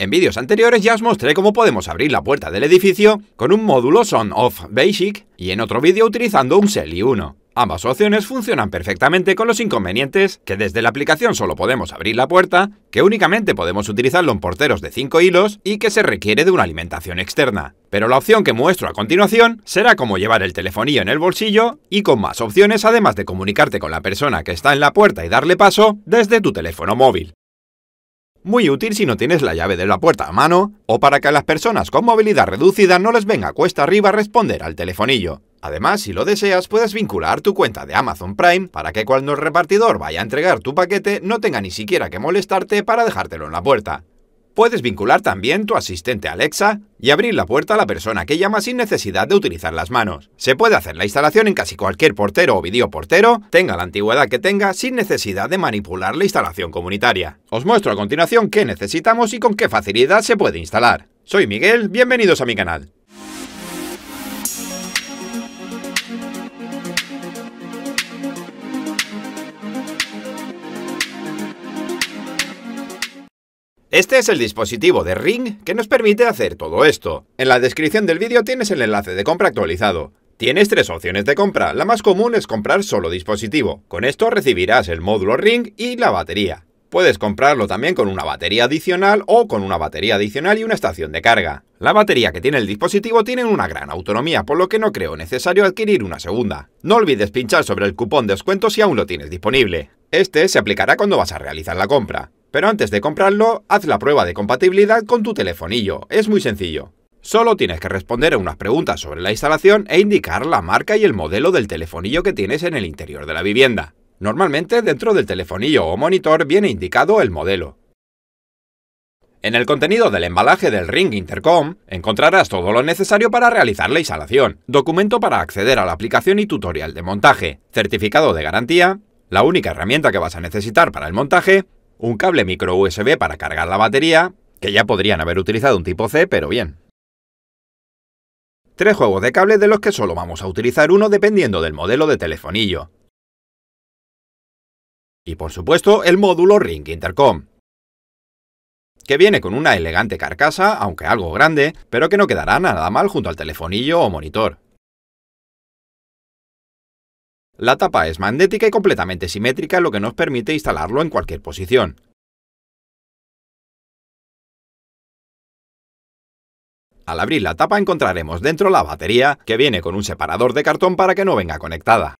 En vídeos anteriores ya os mostré cómo podemos abrir la puerta del edificio con un módulo Son Off Basic y en otro vídeo utilizando un Selly 1. Ambas opciones funcionan perfectamente con los inconvenientes que desde la aplicación solo podemos abrir la puerta, que únicamente podemos utilizarlo en porteros de 5 hilos y que se requiere de una alimentación externa. Pero la opción que muestro a continuación será cómo llevar el telefonillo en el bolsillo y con más opciones además de comunicarte con la persona que está en la puerta y darle paso desde tu teléfono móvil. Muy útil si no tienes la llave de la puerta a mano o para que a las personas con movilidad reducida no les venga cuesta arriba responder al telefonillo. Además, si lo deseas, puedes vincular tu cuenta de Amazon Prime para que cuando el repartidor vaya a entregar tu paquete no tenga ni siquiera que molestarte para dejártelo en la puerta. Puedes vincular también tu asistente Alexa y abrir la puerta a la persona que llama sin necesidad de utilizar las manos. Se puede hacer la instalación en casi cualquier portero o videoportero, tenga la antigüedad que tenga, sin necesidad de manipular la instalación comunitaria. Os muestro a continuación qué necesitamos y con qué facilidad se puede instalar. Soy Miguel, bienvenidos a mi canal. Este es el dispositivo de Ring que nos permite hacer todo esto. En la descripción del vídeo tienes el enlace de compra actualizado. Tienes tres opciones de compra, la más común es comprar solo dispositivo. Con esto recibirás el módulo Ring y la batería. Puedes comprarlo también con una batería adicional o con una batería adicional y una estación de carga. La batería que tiene el dispositivo tiene una gran autonomía, por lo que no creo necesario adquirir una segunda. No olvides pinchar sobre el cupón de descuento si aún lo tienes disponible. Este se aplicará cuando vas a realizar la compra. Pero antes de comprarlo, haz la prueba de compatibilidad con tu telefonillo. Es muy sencillo. Solo tienes que responder a unas preguntas sobre la instalación e indicar la marca y el modelo del telefonillo que tienes en el interior de la vivienda. Normalmente dentro del telefonillo o monitor viene indicado el modelo. En el contenido del embalaje del Ring Intercom encontrarás todo lo necesario para realizar la instalación, documento para acceder a la aplicación y tutorial de montaje, certificado de garantía, la única herramienta que vas a necesitar para el montaje, un cable micro USB para cargar la batería, que ya podrían haber utilizado un tipo C, pero bien. Tres juegos de cable de los que solo vamos a utilizar uno dependiendo del modelo de telefonillo, y por supuesto el módulo Ring Intercom, que viene con una elegante carcasa, aunque algo grande, pero que no quedará nada mal junto al telefonillo o monitor. La tapa es magnética y completamente simétrica, lo que nos permite instalarlo en cualquier posición. Al abrir la tapa encontraremos dentro la batería, que viene con un separador de cartón para que no venga conectada.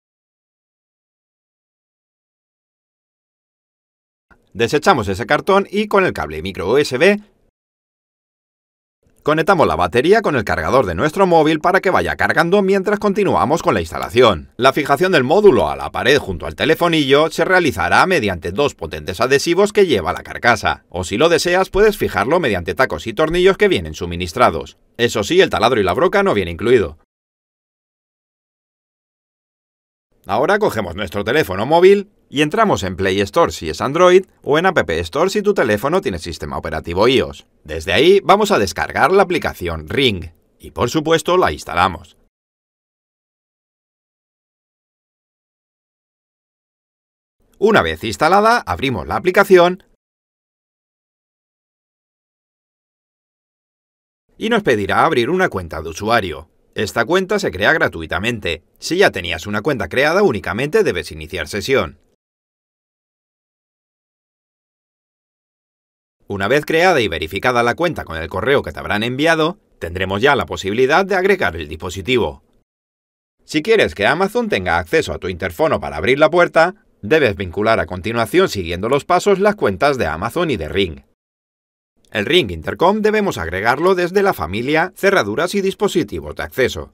Desechamos ese cartón y con el cable micro USB Conectamos la batería con el cargador de nuestro móvil para que vaya cargando mientras continuamos con la instalación. La fijación del módulo a la pared junto al telefonillo se realizará mediante dos potentes adhesivos que lleva la carcasa, o si lo deseas puedes fijarlo mediante tacos y tornillos que vienen suministrados. Eso sí, el taladro y la broca no viene incluido. Ahora cogemos nuestro teléfono móvil y entramos en Play Store si es Android o en App Store si tu teléfono tiene sistema operativo iOS. Desde ahí vamos a descargar la aplicación Ring y por supuesto la instalamos. Una vez instalada, abrimos la aplicación y nos pedirá abrir una cuenta de usuario. Esta cuenta se crea gratuitamente. Si ya tenías una cuenta creada, únicamente debes iniciar sesión. Una vez creada y verificada la cuenta con el correo que te habrán enviado, tendremos ya la posibilidad de agregar el dispositivo. Si quieres que Amazon tenga acceso a tu interfono para abrir la puerta, debes vincular a continuación siguiendo los pasos las cuentas de Amazon y de Ring. El Ring Intercom debemos agregarlo desde la familia Cerraduras y dispositivos de acceso.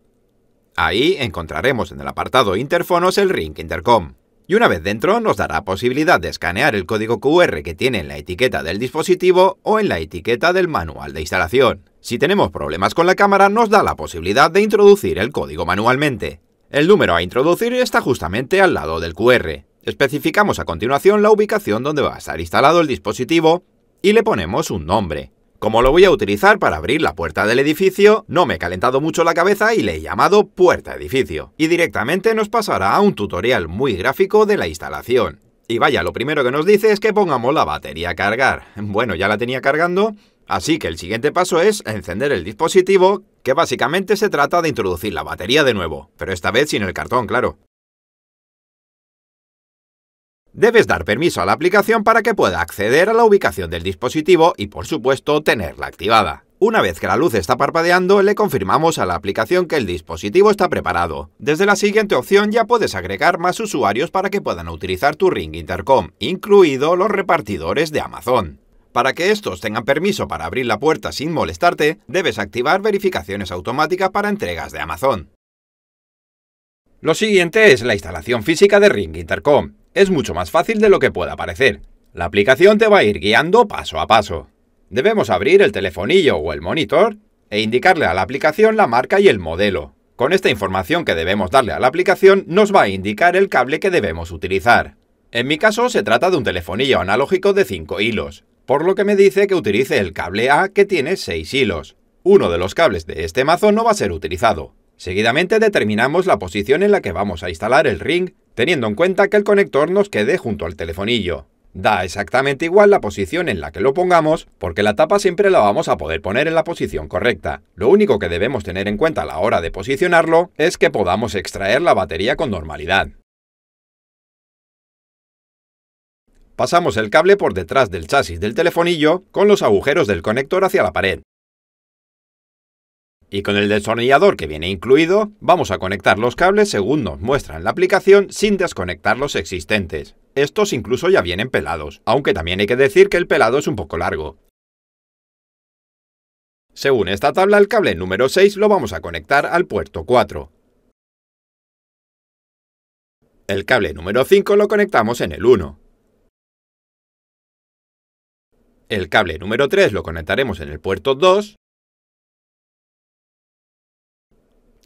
Ahí encontraremos en el apartado Interfonos el Ring Intercom. Y una vez dentro nos dará posibilidad de escanear el código QR que tiene en la etiqueta del dispositivo o en la etiqueta del manual de instalación. Si tenemos problemas con la cámara nos da la posibilidad de introducir el código manualmente. El número a introducir está justamente al lado del QR. Especificamos a continuación la ubicación donde va a estar instalado el dispositivo y le ponemos un nombre. Como lo voy a utilizar para abrir la puerta del edificio, no me he calentado mucho la cabeza y le he llamado puerta edificio. Y directamente nos pasará a un tutorial muy gráfico de la instalación. Y vaya, lo primero que nos dice es que pongamos la batería a cargar. Bueno, ya la tenía cargando, así que el siguiente paso es encender el dispositivo, que básicamente se trata de introducir la batería de nuevo, pero esta vez sin el cartón, claro. Debes dar permiso a la aplicación para que pueda acceder a la ubicación del dispositivo y por supuesto tenerla activada. Una vez que la luz está parpadeando, le confirmamos a la aplicación que el dispositivo está preparado. Desde la siguiente opción ya puedes agregar más usuarios para que puedan utilizar tu Ring Intercom, incluido los repartidores de Amazon. Para que estos tengan permiso para abrir la puerta sin molestarte, debes activar verificaciones automáticas para entregas de Amazon. Lo siguiente es la instalación física de Ring Intercom. Es mucho más fácil de lo que pueda parecer. La aplicación te va a ir guiando paso a paso. Debemos abrir el telefonillo o el monitor e indicarle a la aplicación la marca y el modelo. Con esta información que debemos darle a la aplicación nos va a indicar el cable que debemos utilizar. En mi caso se trata de un telefonillo analógico de 5 hilos, por lo que me dice que utilice el cable A que tiene 6 hilos. Uno de los cables de este mazo no va a ser utilizado. Seguidamente determinamos la posición en la que vamos a instalar el ring teniendo en cuenta que el conector nos quede junto al telefonillo. Da exactamente igual la posición en la que lo pongamos, porque la tapa siempre la vamos a poder poner en la posición correcta. Lo único que debemos tener en cuenta a la hora de posicionarlo es que podamos extraer la batería con normalidad. Pasamos el cable por detrás del chasis del telefonillo con los agujeros del conector hacia la pared. Y con el desornillador que viene incluido, vamos a conectar los cables según nos muestra en la aplicación sin desconectar los existentes. Estos incluso ya vienen pelados, aunque también hay que decir que el pelado es un poco largo. Según esta tabla, el cable número 6 lo vamos a conectar al puerto 4. El cable número 5 lo conectamos en el 1. El cable número 3 lo conectaremos en el puerto 2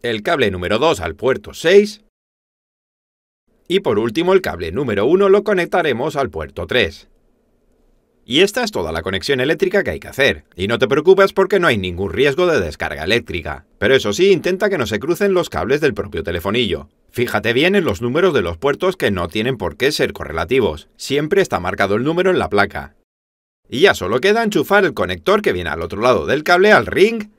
el cable número 2 al puerto 6 y por último el cable número 1 lo conectaremos al puerto 3. Y esta es toda la conexión eléctrica que hay que hacer. Y no te preocupes porque no hay ningún riesgo de descarga eléctrica. Pero eso sí, intenta que no se crucen los cables del propio telefonillo. Fíjate bien en los números de los puertos que no tienen por qué ser correlativos. Siempre está marcado el número en la placa. Y ya solo queda enchufar el conector que viene al otro lado del cable al ring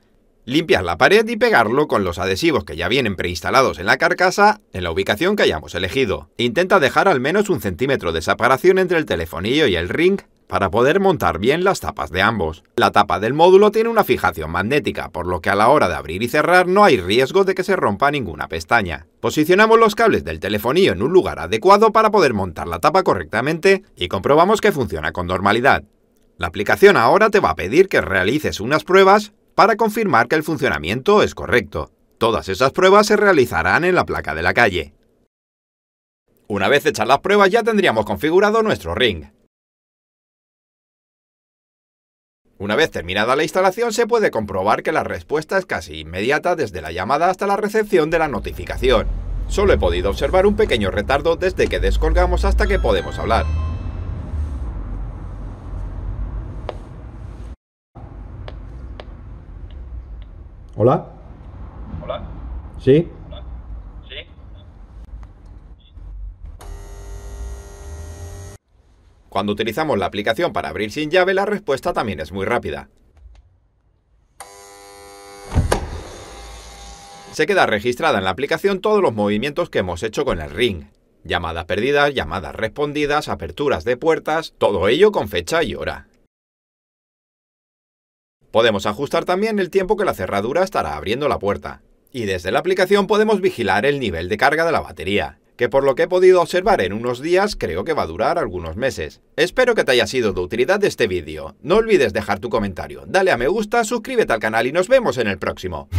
limpiar la pared y pegarlo con los adhesivos que ya vienen preinstalados en la carcasa en la ubicación que hayamos elegido. Intenta dejar al menos un centímetro de separación entre el telefonillo y el ring para poder montar bien las tapas de ambos. La tapa del módulo tiene una fijación magnética, por lo que a la hora de abrir y cerrar no hay riesgo de que se rompa ninguna pestaña. Posicionamos los cables del telefonillo en un lugar adecuado para poder montar la tapa correctamente y comprobamos que funciona con normalidad. La aplicación ahora te va a pedir que realices unas pruebas para confirmar que el funcionamiento es correcto. Todas esas pruebas se realizarán en la placa de la calle. Una vez hechas las pruebas ya tendríamos configurado nuestro ring. Una vez terminada la instalación se puede comprobar que la respuesta es casi inmediata desde la llamada hasta la recepción de la notificación. Solo he podido observar un pequeño retardo desde que descolgamos hasta que podemos hablar. Hola. Hola. ¿Sí? ¿Sí? Cuando utilizamos la aplicación para abrir sin llave, la respuesta también es muy rápida. Se queda registrada en la aplicación todos los movimientos que hemos hecho con el ring. Llamadas perdidas, llamadas respondidas, aperturas de puertas, todo ello con fecha y hora. Podemos ajustar también el tiempo que la cerradura estará abriendo la puerta. Y desde la aplicación podemos vigilar el nivel de carga de la batería, que por lo que he podido observar en unos días creo que va a durar algunos meses. Espero que te haya sido de utilidad este vídeo. No olvides dejar tu comentario, dale a me gusta, suscríbete al canal y nos vemos en el próximo.